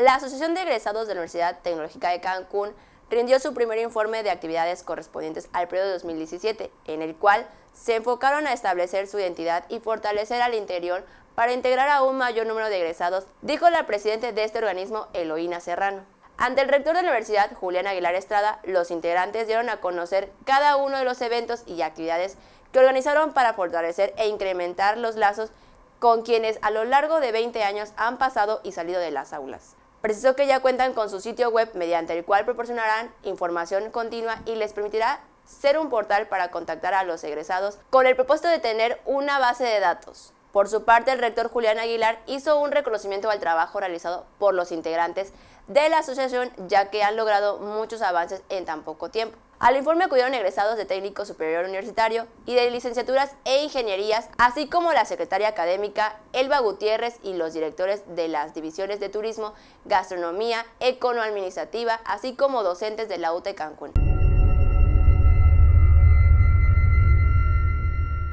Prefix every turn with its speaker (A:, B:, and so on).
A: La Asociación de Egresados de la Universidad Tecnológica de Cancún rindió su primer informe de actividades correspondientes al periodo de 2017, en el cual se enfocaron a establecer su identidad y fortalecer al interior para integrar a un mayor número de egresados, dijo la presidenta de este organismo, Eloína Serrano. Ante el rector de la universidad, Julián Aguilar Estrada, los integrantes dieron a conocer cada uno de los eventos y actividades que organizaron para fortalecer e incrementar los lazos con quienes a lo largo de 20 años han pasado y salido de las aulas. Precisó que ya cuentan con su sitio web mediante el cual proporcionarán información continua y les permitirá ser un portal para contactar a los egresados con el propósito de tener una base de datos. Por su parte, el rector Julián Aguilar hizo un reconocimiento al trabajo realizado por los integrantes de la asociación, ya que han logrado muchos avances en tan poco tiempo. Al informe acudieron egresados de Técnico Superior Universitario y de licenciaturas e ingenierías, así como la secretaria académica Elba Gutiérrez y los directores de las divisiones de turismo, gastronomía, econo-administrativa, así como docentes de la UTE Cancún.